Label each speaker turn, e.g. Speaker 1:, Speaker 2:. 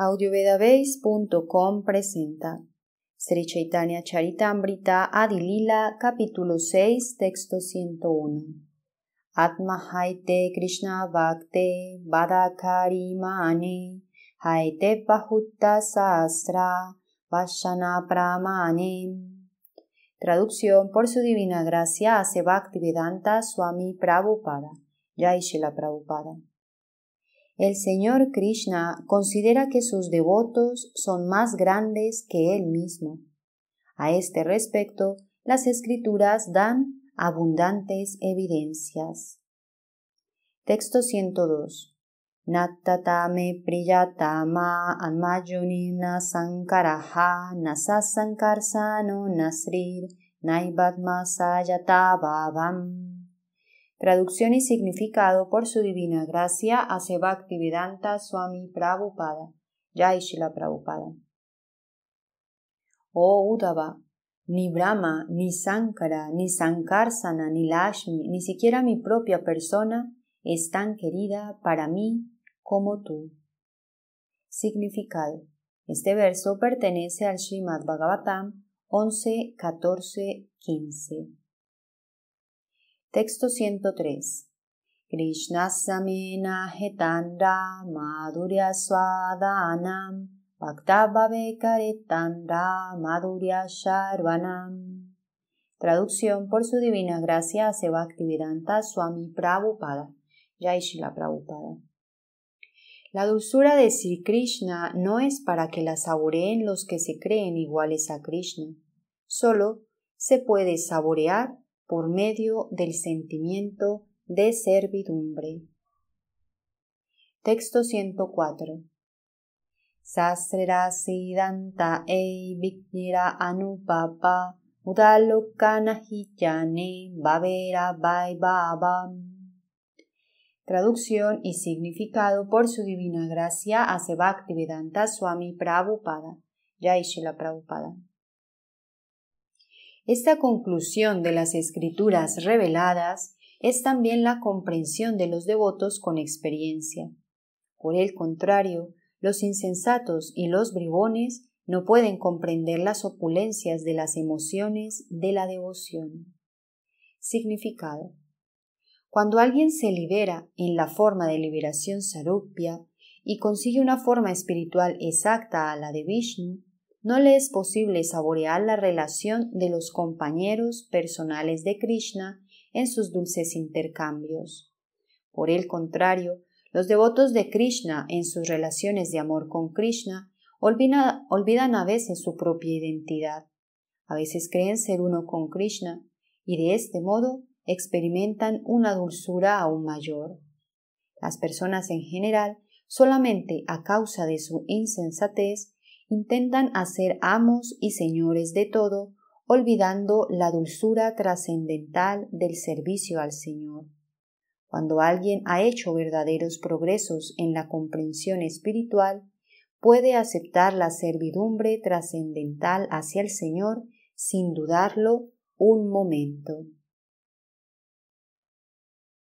Speaker 1: Audiovedabase.com presenta Sri Chaitanya Charitamrita Adilila, capítulo 6, texto 101. Atma haite Krishna bhakte badakari mane haite pahutta sastra vashana pramane. Traducción por su divina gracia hace Bhaktivedanta Swami Prabhupada, Yaishela Prabhupada. El Señor Krishna considera que sus devotos son más grandes que Él mismo. A este respecto, las escrituras dan abundantes evidencias. Texto 102. Nattatame priyatama anmayunina sankaraha nasasankarsano nasrir naibatmasayatababam. Traducción y significado por su divina gracia hace Bhaktivedanta Swami Prabhupada, Yaishila Prabhupada. Oh Uddhava, ni Brahma, ni Sankara, ni Sankarsana, ni Lashmi, ni siquiera mi propia persona es tan querida para mí como tú. Significado. Este verso pertenece al Srimad Bhagavatam 11, 14, Texto 103. Krishnasamena hetanda madhurya swadanam bhaktabhavekaretandra madhurya sharvanam. Traducción por su divina gracia a Bhaktivedanta Swami Prabhupada, Yaishila Prabhupada. La dulzura de Sri Krishna no es para que la saboreen los que se creen iguales a Krishna, solo se puede saborear por medio del sentimiento de servidumbre. Texto 104. Sasrera danta ei vignira anupapa udalokana hiyane bavera babam. Traducción y significado por su divina gracia hace Bhaktivedanta Swami Prabhupada. ya Prabhupada. Esta conclusión de las escrituras reveladas es también la comprensión de los devotos con experiencia. Por el contrario, los insensatos y los bribones no pueden comprender las opulencias de las emociones de la devoción. Significado. Cuando alguien se libera en la forma de liberación sarupia y consigue una forma espiritual exacta a la de Vishnu, no le es posible saborear la relación de los compañeros personales de Krishna en sus dulces intercambios. Por el contrario, los devotos de Krishna en sus relaciones de amor con Krishna olvidan a veces su propia identidad. A veces creen ser uno con Krishna y de este modo experimentan una dulzura aún mayor. Las personas en general, solamente a causa de su insensatez, intentan hacer amos y señores de todo, olvidando la dulzura trascendental del servicio al Señor. Cuando alguien ha hecho verdaderos progresos en la comprensión espiritual, puede aceptar la servidumbre trascendental hacia el Señor sin dudarlo un momento.